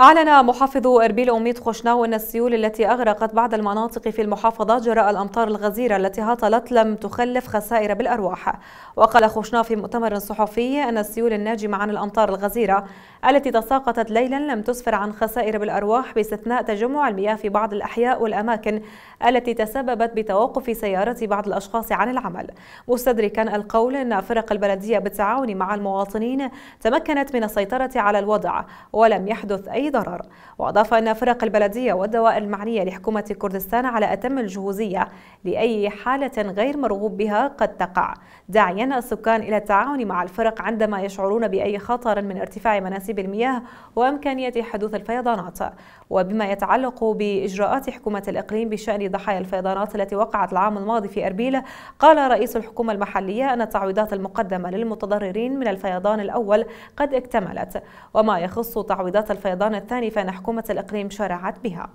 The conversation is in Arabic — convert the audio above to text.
أعلن محافظ إربيل أميد خوشناو أن السيول التي أغرقت بعض المناطق في المحافظة جراء الأمطار الغزيرة التي هطلت لم تخلف خسائر بالأرواح وقال خوشناو في مؤتمر صحفي أن السيول الناجمة عن الأمطار الغزيرة التي تساقطت ليلا لم تسفر عن خسائر بالأرواح باستثناء تجمع المياه في بعض الأحياء والأماكن التي تسببت بتوقف سيارة بعض الأشخاص عن العمل مستدركا القول أن فرق البلدية بالتعاون مع المواطنين تمكنت من السيطرة على الوضع ولم يحدث أي ضرر وأضاف أن فرق البلدية والدوائر المعنية لحكومة كردستان على أتم الجهوزية لأي حالة غير مرغوب بها قد تقع داعيا السكان إلى التعاون مع الفرق عندما يشعرون بأي خطر من ارتفاع مناسيب المياه وإمكانية حدوث الفيضانات وبما يتعلق بإجراءات حكومة الإقليم بشأن ضحايا الفيضانات التي وقعت العام الماضي في أربيل قال رئيس الحكومة المحلية أن التعويضات المقدمة للمتضررين من الفيضان الأول قد اكتملت وما يخص تعويضات الفيضان الثاني فإن حكومة الإقليم شرعت بها